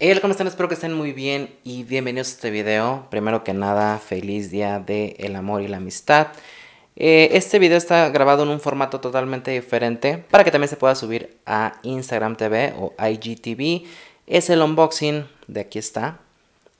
Hey, hola, ¿cómo están? Espero que estén muy bien y bienvenidos a este video. Primero que nada, feliz día del el amor y la amistad. Eh, este video está grabado en un formato totalmente diferente para que también se pueda subir a Instagram TV o IGTV. Es el unboxing de aquí está,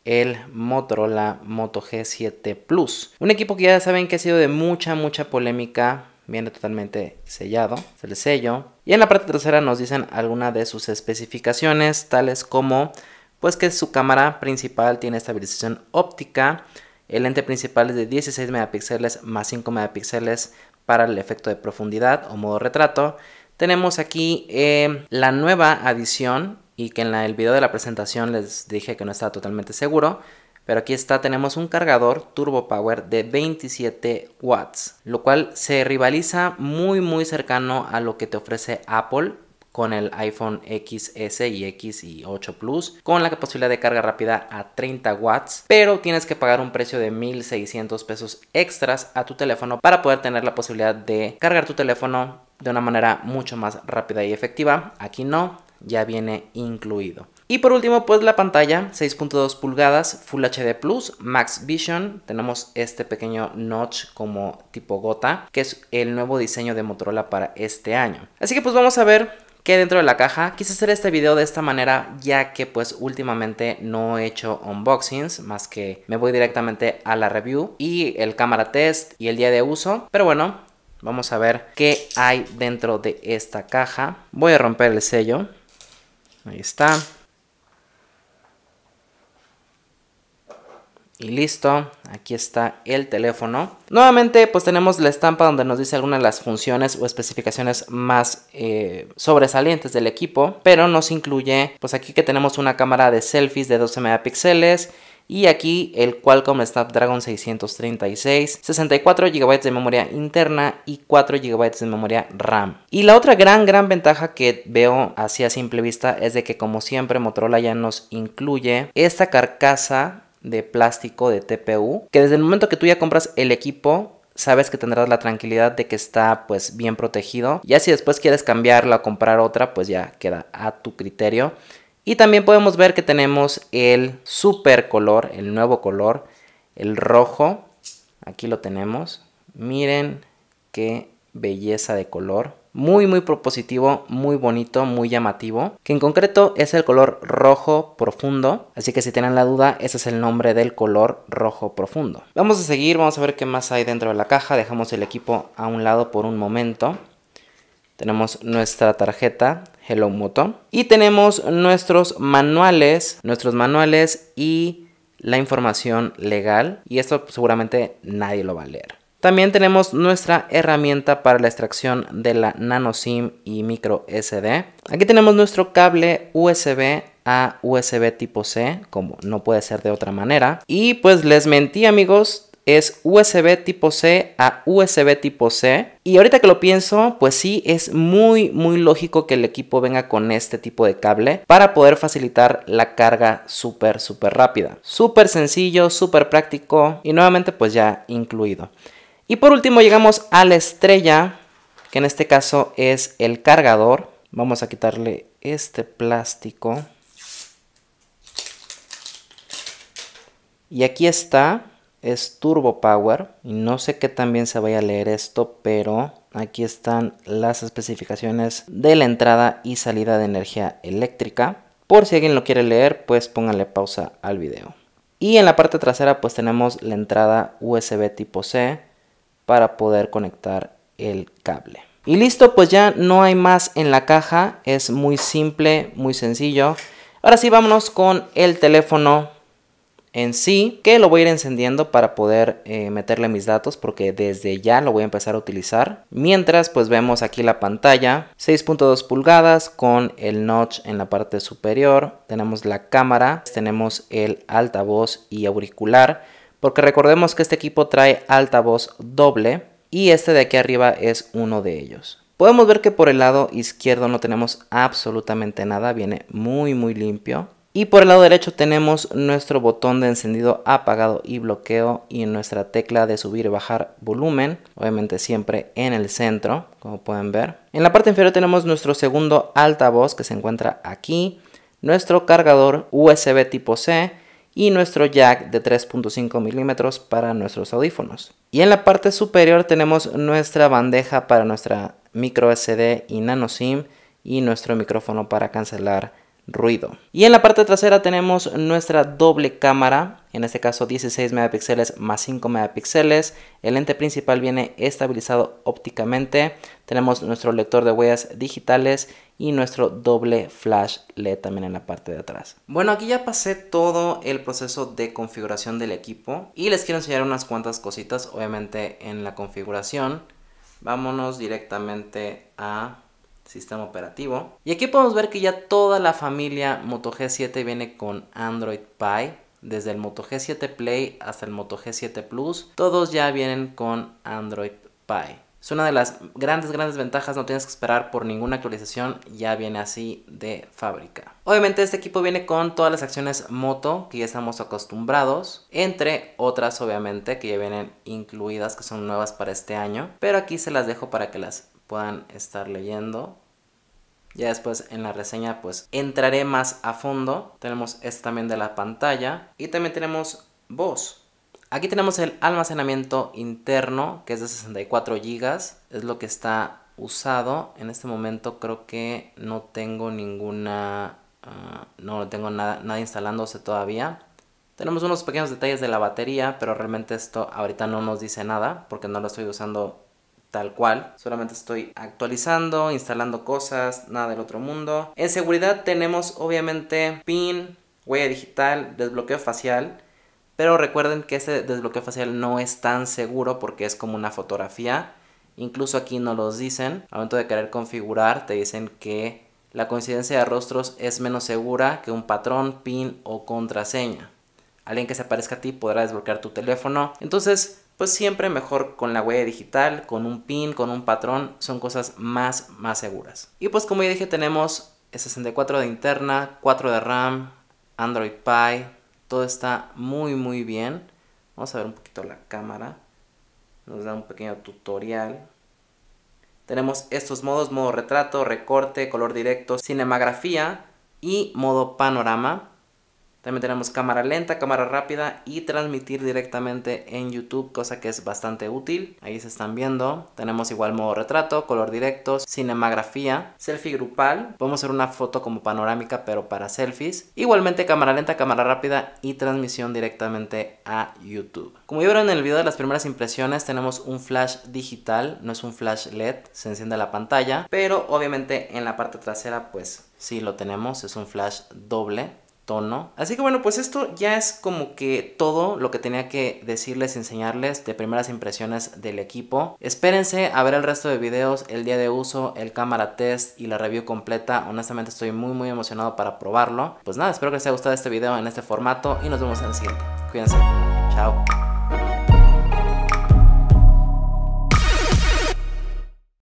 el Motorola Moto G7 Plus. Un equipo que ya saben que ha sido de mucha, mucha polémica viene totalmente sellado, el sello. Y en la parte trasera nos dicen algunas de sus especificaciones, tales como pues que su cámara principal tiene estabilización óptica, el lente principal es de 16 megapíxeles más 5 megapíxeles para el efecto de profundidad o modo retrato. Tenemos aquí eh, la nueva adición y que en el video de la presentación les dije que no estaba totalmente seguro, pero aquí está, tenemos un cargador Turbo Power de 27 watts, lo cual se rivaliza muy muy cercano a lo que te ofrece Apple con el iPhone XS y X y 8 Plus con la posibilidad de carga rápida a 30 watts, pero tienes que pagar un precio de 1600 pesos extras a tu teléfono para poder tener la posibilidad de cargar tu teléfono de una manera mucho más rápida y efectiva. Aquí no, ya viene incluido. Y por último, pues la pantalla, 6.2 pulgadas, Full HD Plus, Max Vision. Tenemos este pequeño notch como tipo gota, que es el nuevo diseño de Motorola para este año. Así que pues vamos a ver que dentro de la caja. Quise hacer este video de esta manera ya que pues últimamente no he hecho unboxings más que me voy directamente a la review y el cámara test y el día de uso. Pero bueno, vamos a ver qué hay dentro de esta caja. Voy a romper el sello. Ahí está. Y listo, aquí está el teléfono. Nuevamente pues tenemos la estampa donde nos dice algunas de las funciones o especificaciones más eh, sobresalientes del equipo. Pero nos incluye pues aquí que tenemos una cámara de selfies de 12 megapíxeles. Y aquí el Qualcomm Snapdragon 636, 64 GB de memoria interna y 4 GB de memoria RAM. Y la otra gran, gran ventaja que veo así a simple vista es de que como siempre Motorola ya nos incluye esta carcasa de plástico de TPU, que desde el momento que tú ya compras el equipo, sabes que tendrás la tranquilidad de que está pues bien protegido. Ya si después quieres cambiarlo o comprar otra, pues ya queda a tu criterio. Y también podemos ver que tenemos el super color, el nuevo color, el rojo. Aquí lo tenemos. Miren qué belleza de color muy muy propositivo, muy bonito, muy llamativo, que en concreto es el color rojo profundo, así que si tienen la duda, ese es el nombre del color rojo profundo. Vamos a seguir, vamos a ver qué más hay dentro de la caja, dejamos el equipo a un lado por un momento. Tenemos nuestra tarjeta Hello Moto y tenemos nuestros manuales, nuestros manuales y la información legal y esto seguramente nadie lo va a leer. También tenemos nuestra herramienta para la extracción de la nano SIM y micro SD. Aquí tenemos nuestro cable USB a USB tipo C, como no puede ser de otra manera. Y pues les mentí amigos, es USB tipo C a USB tipo C. Y ahorita que lo pienso, pues sí, es muy, muy lógico que el equipo venga con este tipo de cable para poder facilitar la carga súper, súper rápida. Súper sencillo, súper práctico y nuevamente pues ya incluido. Y por último llegamos a la estrella, que en este caso es el cargador. Vamos a quitarle este plástico. Y aquí está, es Turbo Power. Y no sé qué también se vaya a leer esto, pero aquí están las especificaciones de la entrada y salida de energía eléctrica. Por si alguien lo quiere leer, pues pónganle pausa al video. Y en la parte trasera pues tenemos la entrada USB tipo C, para poder conectar el cable. Y listo, pues ya no hay más en la caja, es muy simple, muy sencillo. Ahora sí, vámonos con el teléfono en sí, que lo voy a ir encendiendo para poder eh, meterle mis datos porque desde ya lo voy a empezar a utilizar. Mientras pues vemos aquí la pantalla, 6.2 pulgadas con el notch en la parte superior, tenemos la cámara, tenemos el altavoz y auricular porque recordemos que este equipo trae altavoz doble y este de aquí arriba es uno de ellos. Podemos ver que por el lado izquierdo no tenemos absolutamente nada, viene muy muy limpio. Y por el lado derecho tenemos nuestro botón de encendido apagado y bloqueo y nuestra tecla de subir y bajar volumen, obviamente siempre en el centro, como pueden ver. En la parte inferior tenemos nuestro segundo altavoz que se encuentra aquí, nuestro cargador USB tipo C, y nuestro jack de 3.5 milímetros para nuestros audífonos. Y en la parte superior tenemos nuestra bandeja para nuestra micro SD y nano SIM y nuestro micrófono para cancelar ruido. Y en la parte trasera tenemos nuestra doble cámara, en este caso 16 megapíxeles más 5 megapíxeles. El lente principal viene estabilizado ópticamente. Tenemos nuestro lector de huellas digitales y nuestro doble flash LED también en la parte de atrás. Bueno, aquí ya pasé todo el proceso de configuración del equipo y les quiero enseñar unas cuantas cositas, obviamente en la configuración. Vámonos directamente a sistema operativo. Y aquí podemos ver que ya toda la familia Moto G7 viene con Android Pie. Desde el Moto G7 Play hasta el Moto G7 Plus, todos ya vienen con Android Pie. Es una de las grandes, grandes ventajas, no tienes que esperar por ninguna actualización, ya viene así de fábrica. Obviamente este equipo viene con todas las acciones moto que ya estamos acostumbrados, entre otras obviamente que ya vienen incluidas que son nuevas para este año, pero aquí se las dejo para que las puedan estar leyendo. Ya después en la reseña pues entraré más a fondo. Tenemos esto también de la pantalla y también tenemos voz. Aquí tenemos el almacenamiento interno que es de 64 GB. Es lo que está usado. En este momento creo que no tengo ninguna... Ah, no tengo nada, nada instalándose todavía. Tenemos unos pequeños detalles de la batería, pero realmente esto ahorita no nos dice nada porque no lo estoy usando tal cual. Solamente estoy actualizando, instalando cosas, nada del otro mundo. En seguridad tenemos obviamente PIN, huella digital, desbloqueo facial. Pero recuerden que ese desbloqueo facial no es tan seguro porque es como una fotografía. Incluso aquí no los dicen. Al momento de querer configurar te dicen que la coincidencia de rostros es menos segura que un patrón, PIN o contraseña. Alguien que se parezca a ti podrá desbloquear tu teléfono. Entonces, pues siempre mejor con la huella digital, con un pin, con un patrón, son cosas más, más seguras. Y pues como ya dije, tenemos 64 de interna, 4 de RAM, Android Pie, todo está muy, muy bien. Vamos a ver un poquito la cámara. Nos da un pequeño tutorial. Tenemos estos modos, modo retrato, recorte, color directo, cinemagrafía y modo panorama. También tenemos cámara lenta, cámara rápida y transmitir directamente en YouTube, cosa que es bastante útil. Ahí se están viendo. Tenemos igual modo retrato, color directo, cinemagrafía, selfie grupal. Podemos hacer una foto como panorámica, pero para selfies. Igualmente cámara lenta, cámara rápida y transmisión directamente a YouTube. Como ya vieron en el video de las primeras impresiones, tenemos un flash digital, no es un flash LED, se enciende la pantalla, pero obviamente en la parte trasera pues sí lo tenemos, es un flash doble tono. Así que bueno, pues esto ya es como que todo lo que tenía que decirles, enseñarles de primeras impresiones del equipo. Espérense a ver el resto de videos, el día de uso, el cámara test y la review completa. Honestamente estoy muy muy emocionado para probarlo. Pues nada, espero que les haya gustado este video en este formato y nos vemos en el siguiente. Cuídense. Chao.